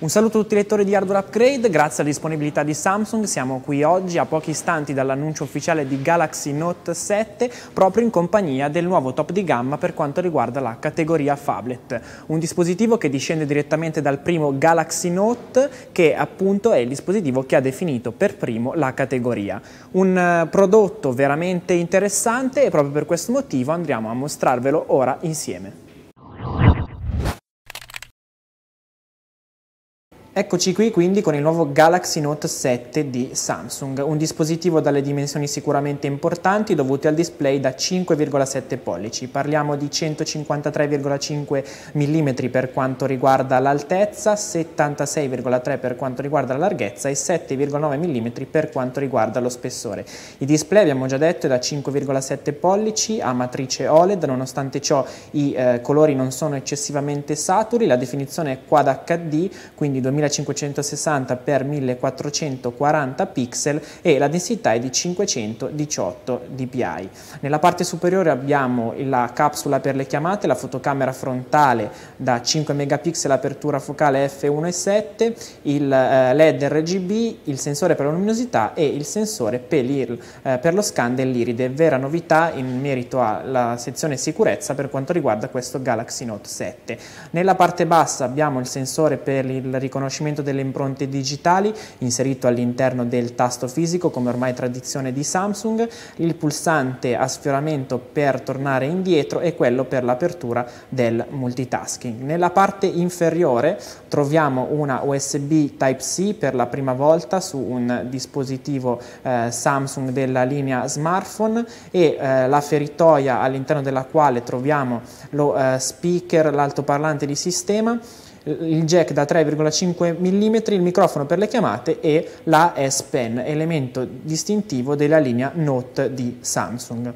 Un saluto a tutti i lettori di Hardware Upgrade, grazie alla disponibilità di Samsung siamo qui oggi a pochi istanti dall'annuncio ufficiale di Galaxy Note 7 proprio in compagnia del nuovo top di gamma per quanto riguarda la categoria phablet, un dispositivo che discende direttamente dal primo Galaxy Note che appunto è il dispositivo che ha definito per primo la categoria. Un eh, prodotto veramente interessante e proprio per questo motivo andremo a mostrarvelo ora insieme. Eccoci qui quindi con il nuovo Galaxy Note 7 di Samsung, un dispositivo dalle dimensioni sicuramente importanti dovute al display da 5,7 pollici. Parliamo di 153,5 mm per quanto riguarda l'altezza, 76,3 per quanto riguarda la larghezza e 7,9 mm per quanto riguarda lo spessore. Il display abbiamo già detto è da 5,7 pollici a matrice OLED, nonostante ciò i eh, colori non sono eccessivamente saturi, la definizione è Quad HD, quindi 2000 1560 x 1440 pixel e la densità è di 518 dpi. Nella parte superiore abbiamo la capsula per le chiamate, la fotocamera frontale da 5 megapixel, apertura focale f1.7, il eh, LED RGB, il sensore per la luminosità e il sensore eh, per lo scan dell'iride, vera novità in merito alla sezione sicurezza per quanto riguarda questo Galaxy Note 7. Nella parte bassa abbiamo il sensore per il riconoscimento riconoscimento delle impronte digitali inserito all'interno del tasto fisico come ormai tradizione di Samsung, il pulsante a sfioramento per tornare indietro e quello per l'apertura del multitasking. Nella parte inferiore troviamo una USB Type-C per la prima volta su un dispositivo eh, Samsung della linea smartphone e eh, la feritoia all'interno della quale troviamo lo eh, speaker, l'altoparlante di sistema eh, il jack da 3,5 mm, il microfono per le chiamate e la S Pen, elemento distintivo della linea Note di Samsung.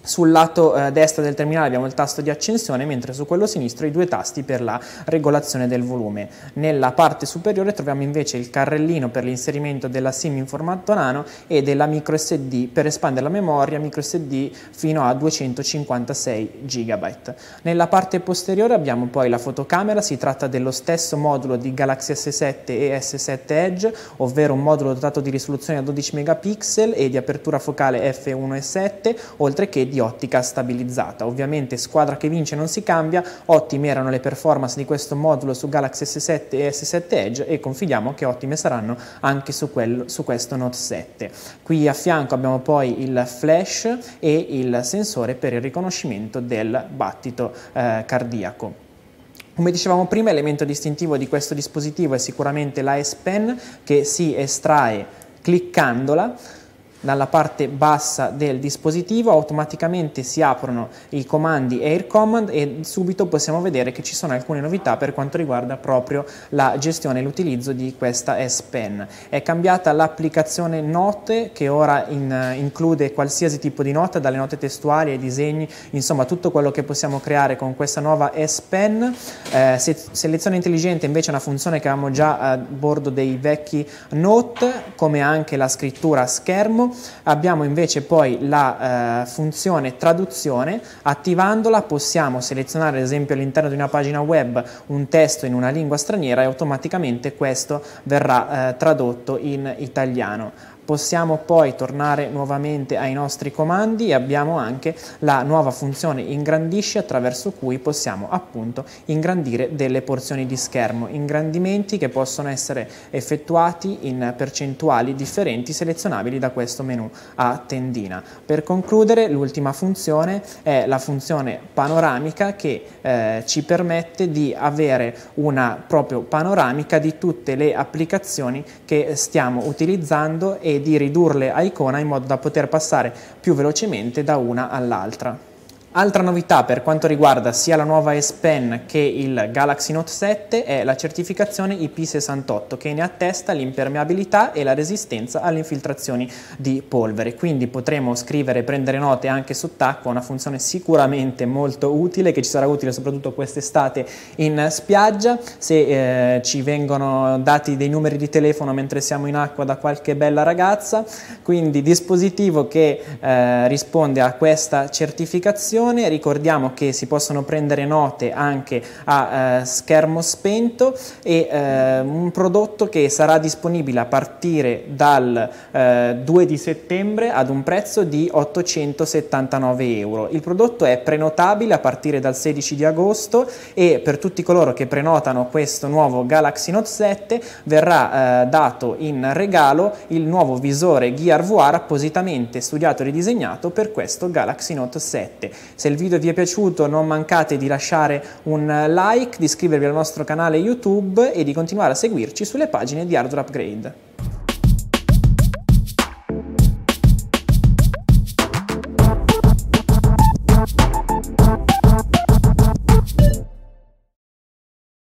Sul lato eh, destro del terminale abbiamo il tasto di accensione, mentre su quello sinistro i due tasti per la regolazione del volume. Nella parte superiore troviamo invece il carrellino per l'inserimento della SIM in formato nano e della micro SD per espandere la memoria micro SD fino a 256 GB. Nella parte posteriore abbiamo poi la fotocamera, si tratta dello stesso modulo di Galaxy S7 e S7 Edge, ovvero un modulo dotato di risoluzione a 12 megapixel e di apertura focale f1.7, oltre che di ottica stabilizzata. Ovviamente squadra che vince non si cambia, ottime erano le performance di questo modulo su Galaxy S7 e S7 Edge e confidiamo che ottime saranno anche su, quello, su questo Note 7. Qui a fianco abbiamo poi il flash e il sensore per il riconoscimento del battito eh, cardiaco. Come dicevamo prima, elemento distintivo di questo dispositivo è sicuramente la S Pen che si estrae cliccandola dalla parte bassa del dispositivo automaticamente si aprono i comandi Air Command e subito possiamo vedere che ci sono alcune novità per quanto riguarda proprio la gestione e l'utilizzo di questa S Pen. È cambiata l'applicazione note che ora in, include qualsiasi tipo di nota, dalle note testuali ai disegni, insomma tutto quello che possiamo creare con questa nuova S Pen. Eh, se, selezione intelligente invece è una funzione che avevamo già a bordo dei vecchi Note, come anche la scrittura a schermo Abbiamo invece poi la eh, funzione traduzione, attivandola possiamo selezionare ad esempio all'interno di una pagina web un testo in una lingua straniera e automaticamente questo verrà eh, tradotto in italiano. Possiamo poi tornare nuovamente ai nostri comandi e abbiamo anche la nuova funzione ingrandisci attraverso cui possiamo appunto ingrandire delle porzioni di schermo, ingrandimenti che possono essere effettuati in percentuali differenti selezionabili da questo menu a tendina. Per concludere l'ultima funzione è la funzione panoramica che eh, ci permette di avere una proprio panoramica di tutte le applicazioni che stiamo utilizzando e di ridurle a icona in modo da poter passare più velocemente da una all'altra. Altra novità per quanto riguarda sia la nuova S Pen che il Galaxy Note 7 è la certificazione IP68 che ne attesta l'impermeabilità e la resistenza alle infiltrazioni di polvere, quindi potremo scrivere e prendere note anche sott'acqua, una funzione sicuramente molto utile che ci sarà utile soprattutto quest'estate in spiaggia, se eh, ci vengono dati dei numeri di telefono mentre siamo in acqua da qualche bella ragazza, quindi dispositivo che eh, risponde a questa certificazione televisione, ricordiamo che si possono prendere note anche a eh, schermo spento e eh, un prodotto che sarà disponibile a partire dal eh, 2 di settembre ad un prezzo di 879 euro. Il prodotto è prenotabile a partire dal 16 di agosto e per tutti coloro che prenotano questo nuovo Galaxy Note 7 verrà eh, dato in regalo il nuovo visore Gear VR appositamente studiato e ridisegnato per questo Galaxy Note 7. Se il video vi è piaciuto non mancate di lasciare un like, di iscrivervi al nostro canale YouTube e di continuare a seguirci sulle pagine di Hardware Upgrade.